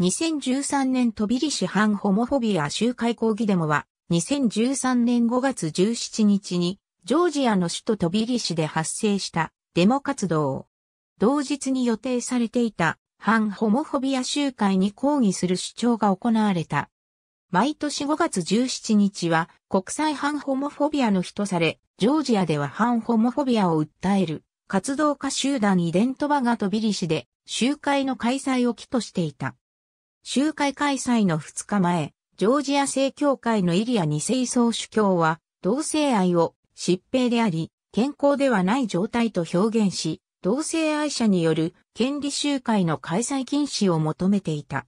2013年飛びり市反ホモフォビア集会抗議デモは、2013年5月17日に、ジョージアの首都飛びりシで発生したデモ活動。同日に予定されていた反ホモフォビア集会に抗議する主張が行われた。毎年5月17日は国際反ホモフォビアの日とされ、ジョージアでは反ホモフォビアを訴える活動家集団イデントバが飛びりシで集会の開催を期としていた。集会開催の2日前、ジョージア正教会のイリア二世総主教は、同性愛を疾病であり、健康ではない状態と表現し、同性愛者による権利集会の開催禁止を求めていた。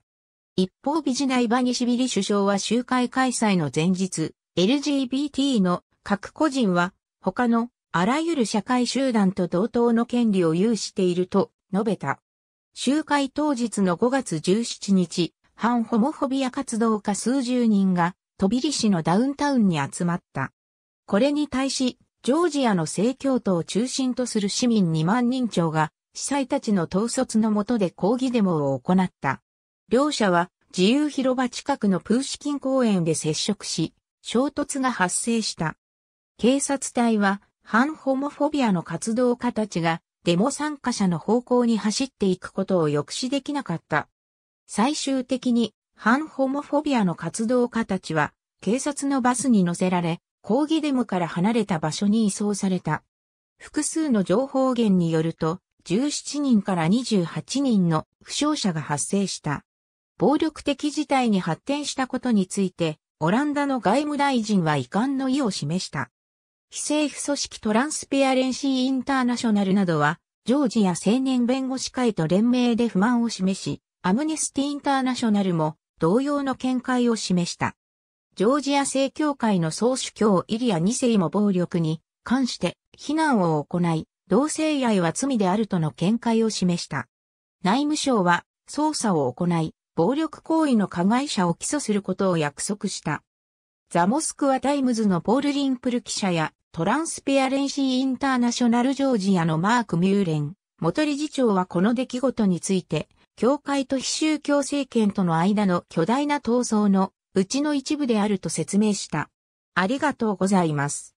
一方ビジナイバニシビリ首相は集会開催の前日、LGBT の各個人は他のあらゆる社会集団と同等の権利を有していると述べた。集会当日の5月17日、反ホモフォビア活動家数十人が、飛びリ市のダウンタウンに集まった。これに対し、ジョージアの正教徒を中心とする市民2万人超が、司祭たちの統率の下で抗議デモを行った。両者は、自由広場近くのプーシキン公園で接触し、衝突が発生した。警察隊は、反ホモフォビアの活動家たちが、デモ参加者の方向に走っていくことを抑止できなかった。最終的に反ホモフォビアの活動家たちは警察のバスに乗せられ抗議デモから離れた場所に移送された。複数の情報源によると17人から28人の負傷者が発生した。暴力的事態に発展したことについてオランダの外務大臣は遺憾の意を示した。非政府組織トランスペアレンシーインターナショナルなどは、ジョージア青年弁護士会と連名で不満を示し、アムネスティ・インターナショナルも同様の見解を示した。ジョージア正教会の総主教イリア2世も暴力に関して非難を行い、同性愛は罪であるとの見解を示した。内務省は捜査を行い、暴力行為の加害者を起訴することを約束した。ザ・モスクワ・タイムズのポール・リンプル記者や、トランスペアレンシー・インターナショナル・ジョージアのマーク・ミューレン、元理事長はこの出来事について、教会と非宗教政権との間の巨大な闘争のうちの一部であると説明した。ありがとうございます。